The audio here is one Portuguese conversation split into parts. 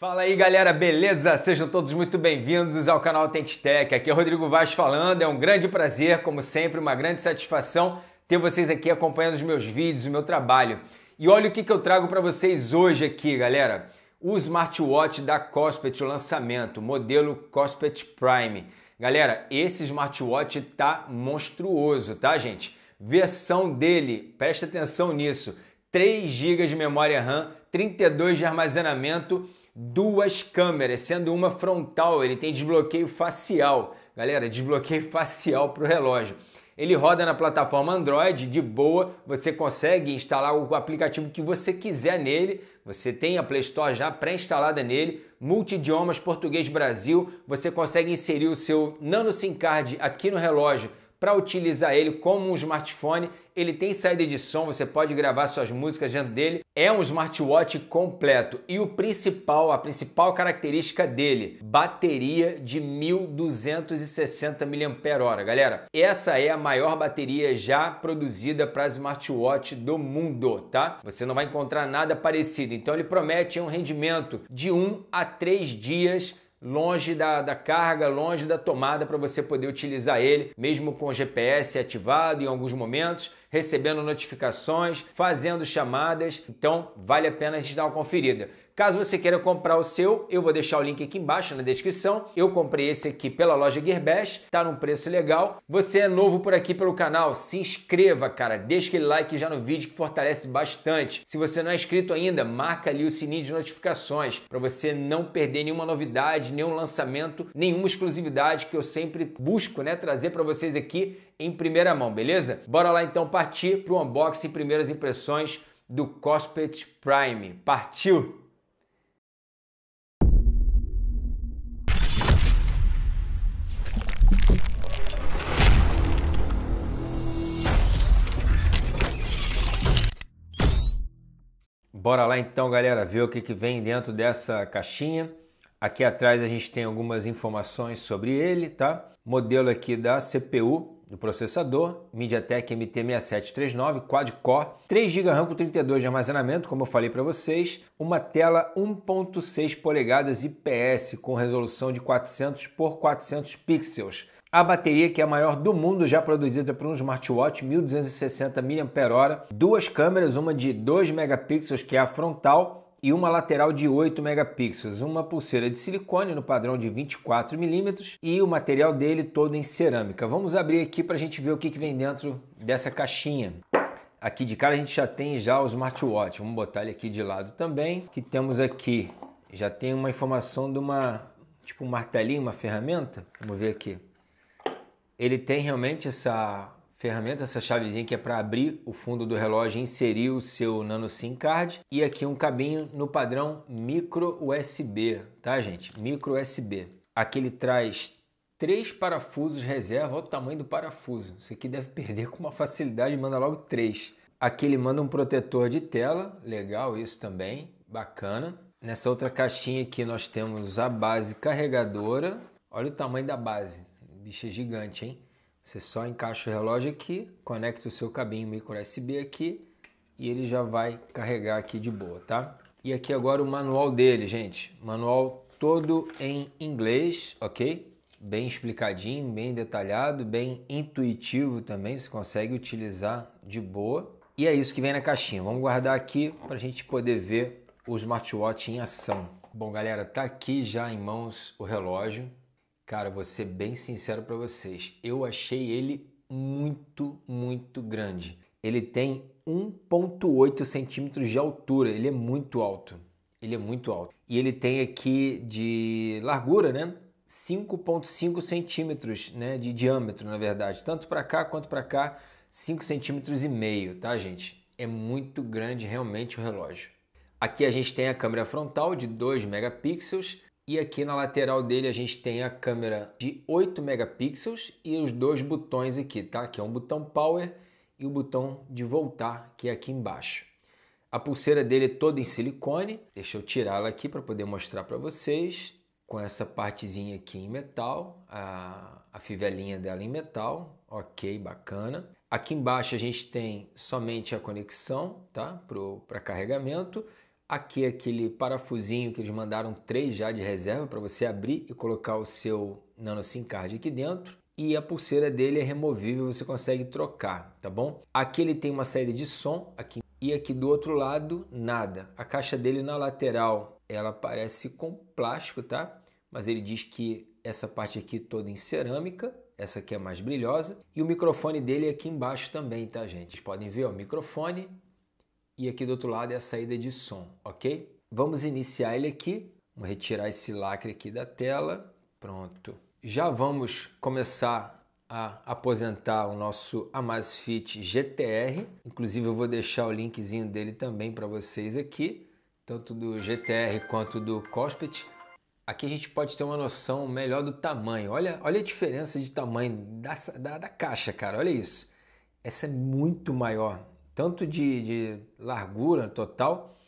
Fala aí galera, beleza? Sejam todos muito bem-vindos ao canal Autentitec. Aqui é Rodrigo Vaz falando. É um grande prazer, como sempre, uma grande satisfação ter vocês aqui acompanhando os meus vídeos, o meu trabalho. E olha o que, que eu trago para vocês hoje aqui, galera. O smartwatch da Cospet, o lançamento, modelo Cospet Prime. Galera, esse smartwatch tá monstruoso, tá, gente? Versão dele, presta atenção nisso, 3 GB de memória RAM, 32 de armazenamento duas câmeras, sendo uma frontal, ele tem desbloqueio facial. Galera, desbloqueio facial para o relógio. Ele roda na plataforma Android, de boa, você consegue instalar o aplicativo que você quiser nele. Você tem a Play Store já pré-instalada nele, multidiomas português Brasil. Você consegue inserir o seu Nano SIM Card aqui no relógio para utilizar ele como um smartphone. Ele tem saída de som, você pode gravar suas músicas dentro dele. É um smartwatch completo e o principal, a principal característica dele, bateria de 1260 mAh, galera. Essa é a maior bateria já produzida para smartwatch do mundo, tá? Você não vai encontrar nada parecido. Então ele promete um rendimento de 1 a 3 dias longe da, da carga, longe da tomada para você poder utilizar ele, mesmo com o GPS ativado em alguns momentos, recebendo notificações, fazendo chamadas. Então, vale a pena a gente dar uma conferida. Caso você queira comprar o seu, eu vou deixar o link aqui embaixo na descrição. Eu comprei esse aqui pela loja Gearbest, tá num preço legal. Você é novo por aqui pelo canal, se inscreva, cara. Deixa aquele like já no vídeo que fortalece bastante. Se você não é inscrito ainda, marca ali o sininho de notificações para você não perder nenhuma novidade, nenhum lançamento, nenhuma exclusividade que eu sempre busco, né, trazer para vocês aqui em primeira mão, beleza? Bora lá então partir para o unboxing e primeiras impressões do Cospet Prime. Partiu! Bora lá então, galera, ver o que, que vem dentro dessa caixinha. Aqui atrás a gente tem algumas informações sobre ele, tá? Modelo aqui da CPU do processador, MediaTek MT6739, quad-core, 3 GB RAM com 32 de armazenamento, como eu falei para vocês, uma tela 1.6 polegadas IPS com resolução de 400 por 400 pixels a bateria, que é a maior do mundo, já produzida por um smartwatch, 1260 mAh, duas câmeras, uma de 2 megapixels, que é a frontal, e uma lateral de 8 megapixels, uma pulseira de silicone no padrão de 24 milímetros e o material dele todo em cerâmica. Vamos abrir aqui para a gente ver o que, que vem dentro dessa caixinha. Aqui de cara a gente já tem já o smartwatch, vamos botar ele aqui de lado também. Que temos aqui, já tem uma informação de uma, tipo um martelinho, uma ferramenta. Vamos ver aqui ele tem realmente essa ferramenta, essa chavezinha que é para abrir o fundo do relógio e inserir o seu nano SIM card e aqui um cabinho no padrão micro USB, tá gente? Micro USB. Aqui ele traz três parafusos reserva, olha o tamanho do parafuso. Isso aqui deve perder com uma facilidade, manda logo três. Aqui ele manda um protetor de tela, legal isso também, bacana. Nessa outra caixinha aqui nós temos a base carregadora. Olha o tamanho da base bicho é gigante, hein? Você só encaixa o relógio aqui, conecta o seu cabinho micro USB aqui e ele já vai carregar aqui de boa, tá? E aqui agora o manual dele, gente. Manual todo em inglês, ok? Bem explicadinho, bem detalhado, bem intuitivo também. Você consegue utilizar de boa. E é isso que vem na caixinha. Vamos guardar aqui para a gente poder ver o smartwatch em ação. Bom, galera, tá aqui já em mãos o relógio. Cara, vou ser bem sincero para vocês. Eu achei ele muito, muito grande. Ele tem 1,8 centímetros de altura. Ele é muito alto. Ele é muito alto. E ele tem aqui de largura, né? 5,5 centímetros né, de diâmetro, na verdade. Tanto para cá quanto para cá, 5 centímetros e meio, tá, gente? É muito grande realmente o relógio. Aqui a gente tem a câmera frontal de 2 megapixels e aqui na lateral dele a gente tem a câmera de 8 megapixels e os dois botões aqui, tá? Que é um botão power e o um botão de voltar, que é aqui embaixo. A pulseira dele é toda em silicone. Deixa eu tirá-la aqui para poder mostrar para vocês. Com essa partezinha aqui em metal, a, a fivelinha dela em metal. Ok, bacana. Aqui embaixo a gente tem somente a conexão tá? para carregamento. Aqui aquele parafusinho que eles mandaram três já de reserva para você abrir e colocar o seu nano SIM card aqui dentro. E a pulseira dele é removível, você consegue trocar, tá bom? Aqui ele tem uma saída de som aqui e aqui do outro lado nada. A caixa dele na lateral, ela parece com plástico, tá? Mas ele diz que essa parte aqui toda em cerâmica, essa aqui é mais brilhosa e o microfone dele é aqui embaixo também, tá, gente? Vocês podem ver, ó, o microfone e aqui do outro lado é a saída de som, ok? Vamos iniciar ele aqui. Vamos retirar esse lacre aqui da tela. Pronto. Já vamos começar a aposentar o nosso Amazfit GTR. Inclusive eu vou deixar o linkzinho dele também para vocês aqui, tanto do GTR quanto do Cospet. Aqui a gente pode ter uma noção melhor do tamanho. Olha, olha a diferença de tamanho da, da, da caixa, cara. Olha isso. Essa é muito maior tanto de, de largura total,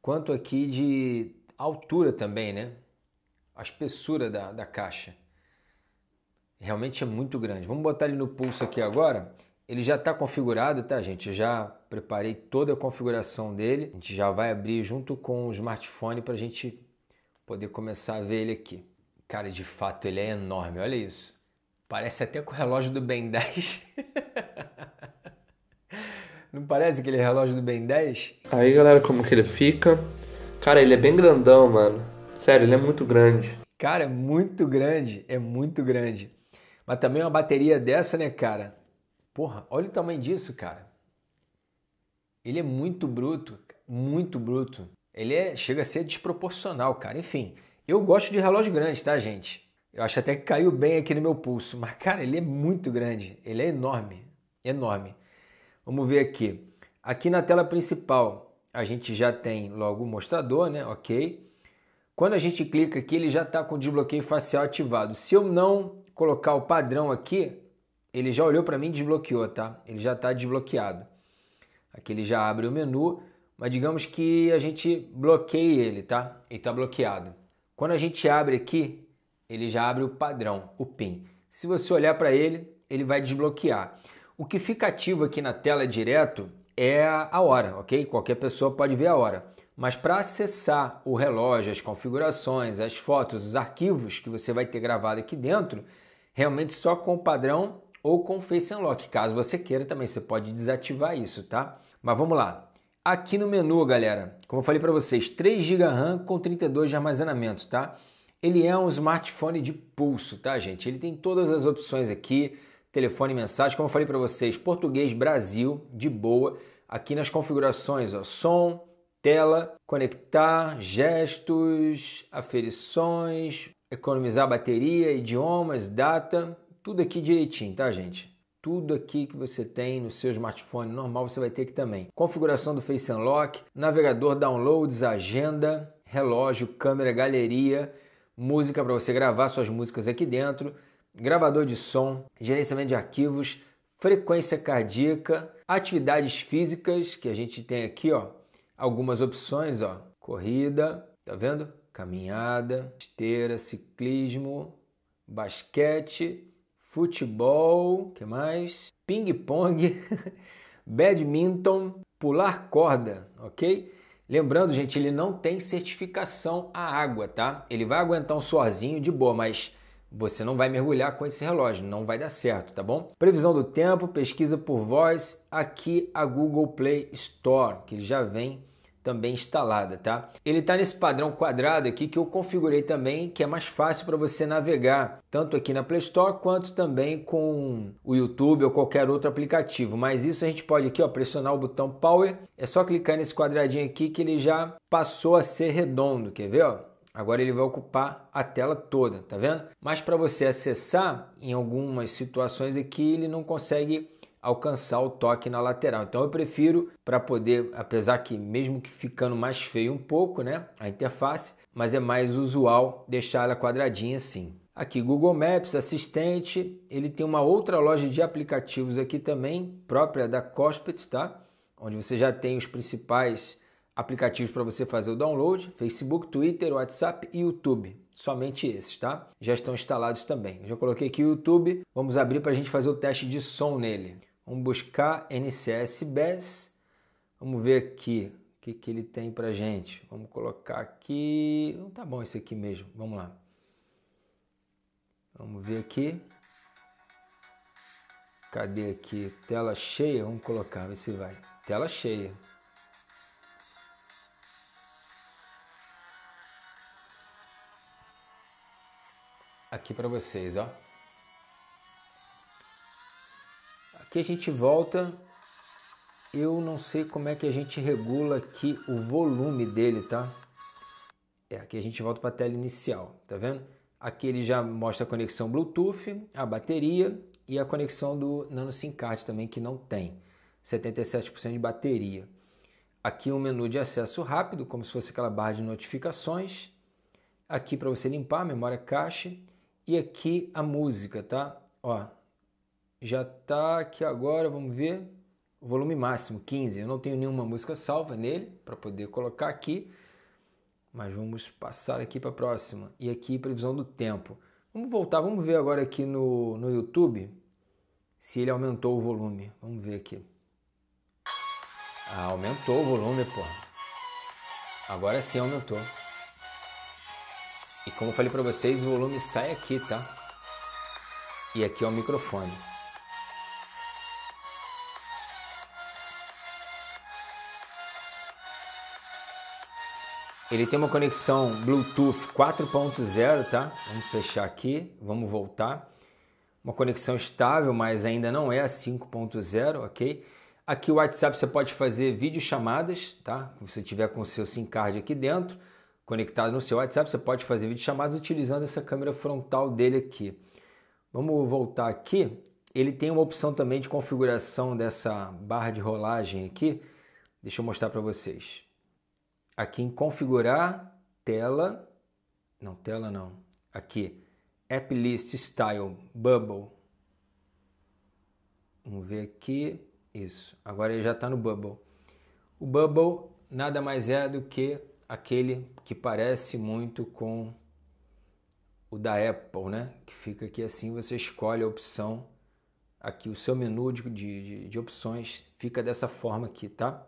quanto aqui de altura também, né? A espessura da, da caixa. Realmente é muito grande. Vamos botar ele no pulso aqui agora. Ele já está configurado, tá, gente? Eu já preparei toda a configuração dele. A gente já vai abrir junto com o smartphone para a gente poder começar a ver ele aqui. Cara, de fato ele é enorme, olha isso. Parece até com o relógio do Ben 10. Não parece aquele relógio do Ben 10? Aí, galera, como que ele fica? Cara, ele é bem grandão, mano. Sério, ele é muito grande. Cara, é muito grande, é muito grande. Mas também uma bateria dessa, né, cara? Porra, olha o tamanho disso, cara. Ele é muito bruto, muito bruto. Ele é, chega a ser desproporcional, cara. Enfim, eu gosto de relógio grande, tá, gente? Eu acho até que caiu bem aqui no meu pulso, mas cara, ele é muito grande, ele é enorme, enorme. Vamos ver aqui. Aqui na tela principal, a gente já tem logo o mostrador, né? Ok. Quando a gente clica aqui, ele já está com o desbloqueio facial ativado. Se eu não colocar o padrão aqui, ele já olhou para mim e desbloqueou, tá? Ele já está desbloqueado. Aqui ele já abre o menu, mas digamos que a gente bloqueie ele, tá? Ele está bloqueado. Quando a gente abre aqui, ele já abre o padrão, o PIN. Se você olhar para ele, ele vai desbloquear. O que fica ativo aqui na tela direto é a hora, ok? Qualquer pessoa pode ver a hora. Mas para acessar o relógio, as configurações, as fotos, os arquivos que você vai ter gravado aqui dentro, realmente só com o padrão ou com o Face Unlock. Caso você queira também, você pode desativar isso, tá? Mas vamos lá. Aqui no menu, galera, como eu falei para vocês, 3 GB RAM com 32 de armazenamento, tá? Ele é um smartphone de pulso, tá, gente? Ele tem todas as opções aqui, telefone, mensagem, como eu falei para vocês, português Brasil, de boa, aqui nas configurações, ó, som, tela, conectar, gestos, aferições, economizar bateria, idiomas, data, tudo aqui direitinho, tá, gente? Tudo aqui que você tem no seu smartphone normal você vai ter aqui também. Configuração do Face Unlock, navegador, downloads, agenda, relógio, câmera, galeria, música para você gravar suas músicas aqui dentro gravador de som, gerenciamento de arquivos, frequência cardíaca, atividades físicas, que a gente tem aqui, ó, algumas opções, ó, corrida, tá vendo? Caminhada, esteira, ciclismo, basquete, futebol, que mais? Ping pong, badminton, pular corda, OK? Lembrando, gente, ele não tem certificação à água, tá? Ele vai aguentar um sozinho de boa, mas você não vai mergulhar com esse relógio, não vai dar certo, tá bom? Previsão do tempo, pesquisa por voz, aqui a Google Play Store, que ele já vem também instalada, tá? Ele tá nesse padrão quadrado aqui que eu configurei também, que é mais fácil para você navegar, tanto aqui na Play Store quanto também com o YouTube ou qualquer outro aplicativo. Mas isso a gente pode aqui, ó, pressionar o botão Power, é só clicar nesse quadradinho aqui que ele já passou a ser redondo, quer ver, ó? Agora ele vai ocupar a tela toda, tá vendo? Mas para você acessar, em algumas situações aqui, ele não consegue alcançar o toque na lateral. Então eu prefiro para poder, apesar que mesmo que ficando mais feio um pouco, né, a interface, mas é mais usual deixar ela quadradinha assim. Aqui Google Maps Assistente, ele tem uma outra loja de aplicativos aqui também, própria da Cospet, tá? Onde você já tem os principais aplicativos para você fazer o download: Facebook, Twitter, WhatsApp e YouTube. Somente esses, tá? Já estão instalados também. já coloquei aqui o YouTube. Vamos abrir para a gente fazer o teste de som nele. Vamos buscar NCS Bass. Vamos ver aqui o que, que ele tem para gente. Vamos colocar aqui. Não tá bom esse aqui mesmo. Vamos lá. Vamos ver aqui. Cadê aqui? Tela cheia. Vamos colocar, ver se vai. Tela cheia. aqui para vocês, ó. Aqui a gente volta. Eu não sei como é que a gente regula aqui o volume dele, tá? É, aqui a gente volta para a tela inicial, tá vendo? Aqui ele já mostra a conexão Bluetooth, a bateria e a conexão do Nano SIM Card também que não tem, 77% de bateria. Aqui um menu de acesso rápido, como se fosse aquela barra de notificações. Aqui para você limpar a memória cache e aqui a música, tá? Ó, já tá aqui agora, vamos ver. Volume máximo, 15. Eu não tenho nenhuma música salva nele para poder colocar aqui. Mas vamos passar aqui para a próxima. E aqui, previsão do tempo. Vamos voltar, vamos ver agora aqui no, no YouTube se ele aumentou o volume. Vamos ver aqui. Ah, aumentou o volume, pô. Agora sim aumentou. E como eu falei para vocês, o volume sai aqui, tá? E aqui é o microfone. Ele tem uma conexão Bluetooth 4.0, tá? Vamos fechar aqui, vamos voltar. Uma conexão estável, mas ainda não é a 5.0, ok? Aqui o WhatsApp você pode fazer videochamadas, tá? Se você tiver com o seu SIM card aqui dentro conectado no seu WhatsApp, você pode fazer videochamadas utilizando essa câmera frontal dele aqui. Vamos voltar aqui. Ele tem uma opção também de configuração dessa barra de rolagem aqui. Deixa eu mostrar para vocês. Aqui em configurar, tela, não tela não, aqui, app list style, bubble. Vamos ver aqui, isso. Agora ele já está no bubble. O bubble nada mais é do que aquele que parece muito com o da Apple, né? Que fica aqui assim, você escolhe a opção aqui, o seu menu de, de, de opções fica dessa forma aqui, tá?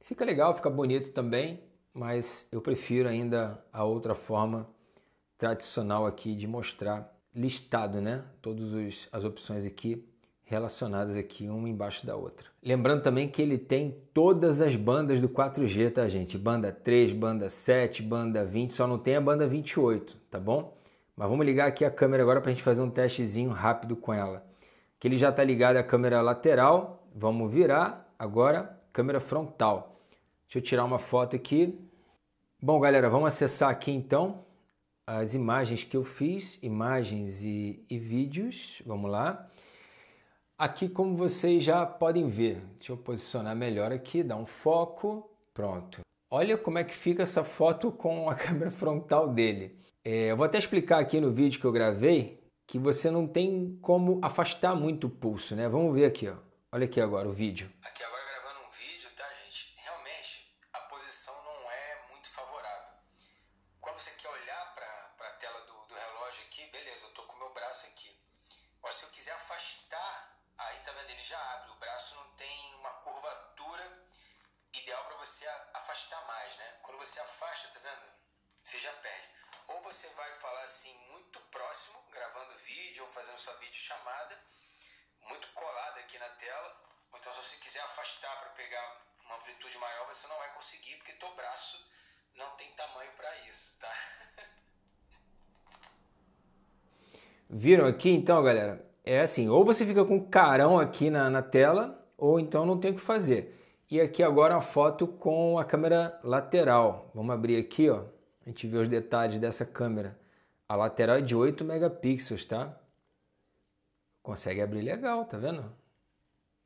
Fica legal, fica bonito também, mas eu prefiro ainda a outra forma tradicional aqui de mostrar listado, né? Todas as opções aqui relacionadas aqui uma embaixo da outra. Lembrando também que ele tem todas as bandas do 4G, tá gente? Banda 3, banda 7, banda 20, só não tem a banda 28, tá bom? Mas vamos ligar aqui a câmera agora para a gente fazer um testezinho rápido com ela. Que ele já está ligado à câmera lateral. Vamos virar agora câmera frontal. Deixa eu tirar uma foto aqui. Bom, galera, vamos acessar aqui então as imagens que eu fiz, imagens e, e vídeos. Vamos lá. Aqui, como vocês já podem ver, deixa eu posicionar melhor aqui, dar um foco, pronto. Olha como é que fica essa foto com a câmera frontal dele. É, eu vou até explicar aqui no vídeo que eu gravei que você não tem como afastar muito o pulso, né? Vamos ver aqui, ó. Olha aqui agora o vídeo. Aqui agora gravando um vídeo, tá, gente? Realmente a posição não é muito favorável. Quando você quer olhar para a tela do, do relógio aqui, beleza, eu tô com o meu braço aqui. Agora, se eu quiser afastar Aí tá vendo, ele já abre, o braço não tem uma curvatura ideal para você afastar mais, né? Quando você afasta, tá vendo? Você já perde. Ou você vai falar assim muito próximo, gravando vídeo ou fazendo sua videochamada, muito colado aqui na tela. Ou então se você quiser afastar para pegar uma amplitude maior, você não vai conseguir porque teu braço não tem tamanho para isso, tá? Viram aqui então, galera? é assim, ou você fica com carão aqui na, na tela, ou então não tem o que fazer. E aqui agora a foto com a câmera lateral. Vamos abrir aqui, ó. A gente vê os detalhes dessa câmera. A lateral é de 8 megapixels, tá? Consegue abrir legal, tá vendo?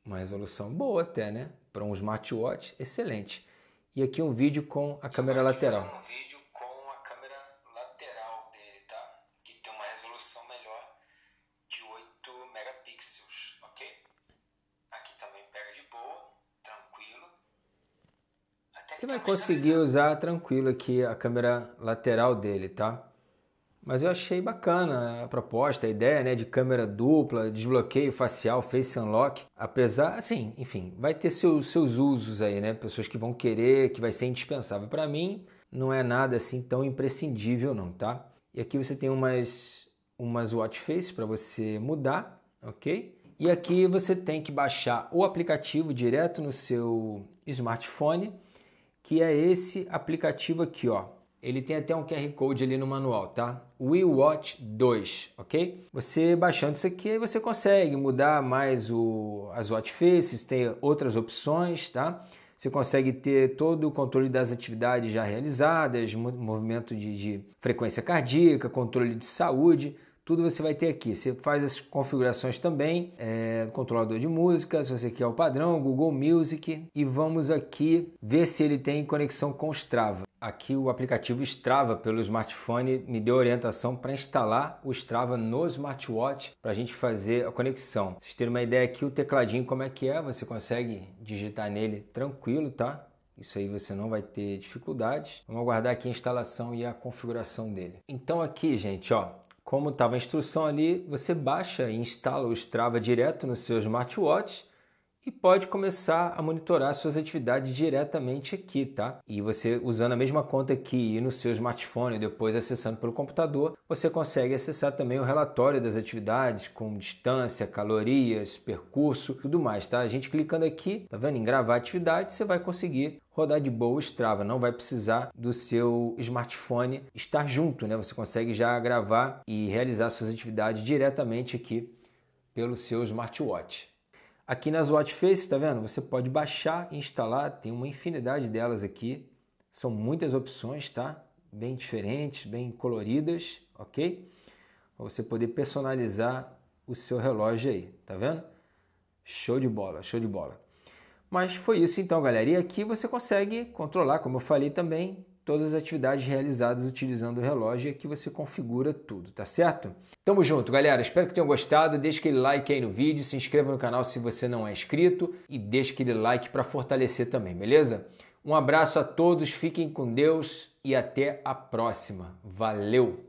Uma resolução boa até, né? Para um smartwatch, excelente. E aqui um vídeo com a câmera lateral. Um vídeo Você vai conseguir usar tranquilo aqui a câmera lateral dele, tá? Mas eu achei bacana a proposta, a ideia, né, de câmera dupla, desbloqueio facial, face unlock. Apesar, assim, enfim, vai ter seus, seus usos aí, né? Pessoas que vão querer, que vai ser indispensável. Para mim, não é nada assim tão imprescindível, não, tá? E aqui você tem umas umas watch faces para você mudar, ok? E aqui você tem que baixar o aplicativo direto no seu smartphone que é esse aplicativo aqui, ó. Ele tem até um QR Code ali no manual, tá? WeWatch 2, ok? Você baixando isso aqui, você consegue mudar mais o, as watch faces, tem outras opções, tá? Você consegue ter todo o controle das atividades já realizadas, movimento de, de frequência cardíaca, controle de saúde tudo você vai ter aqui. Você faz as configurações também, é, controlador de música, se você quer o padrão, Google Music. E vamos aqui ver se ele tem conexão com o Strava. Aqui o aplicativo Strava pelo smartphone me deu orientação para instalar o Strava no smartwatch para a gente fazer a conexão. vocês terem uma ideia aqui, o tecladinho como é que é, você consegue digitar nele tranquilo, tá? Isso aí você não vai ter dificuldades. Vamos aguardar aqui a instalação e a configuração dele. Então aqui, gente, ó, como estava a instrução ali, você baixa e instala o Strava direto no seu smartwatch e pode começar a monitorar suas atividades diretamente aqui, tá? E você usando a mesma conta aqui no seu smartphone, depois acessando pelo computador, você consegue acessar também o relatório das atividades com distância, calorias, percurso, tudo mais, tá? A gente clicando aqui, tá vendo? Em gravar atividade, você vai conseguir rodar de boa o Strava, não vai precisar do seu smartphone estar junto, né? Você consegue já gravar e realizar suas atividades diretamente aqui pelo seu smartwatch. Aqui nas Watchface, tá vendo? Você pode baixar e instalar, tem uma infinidade delas aqui. São muitas opções, tá? Bem diferentes, bem coloridas, ok? Para você poder personalizar o seu relógio aí, tá vendo? Show de bola, show de bola. Mas foi isso então, galera. E aqui você consegue controlar, como eu falei também, todas as atividades realizadas utilizando o relógio é que você configura tudo, tá certo? Tamo junto, galera. Espero que tenham gostado. Deixe aquele like aí no vídeo, se inscreva no canal se você não é inscrito e deixe aquele like para fortalecer também, beleza? Um abraço a todos, fiquem com Deus e até a próxima. Valeu!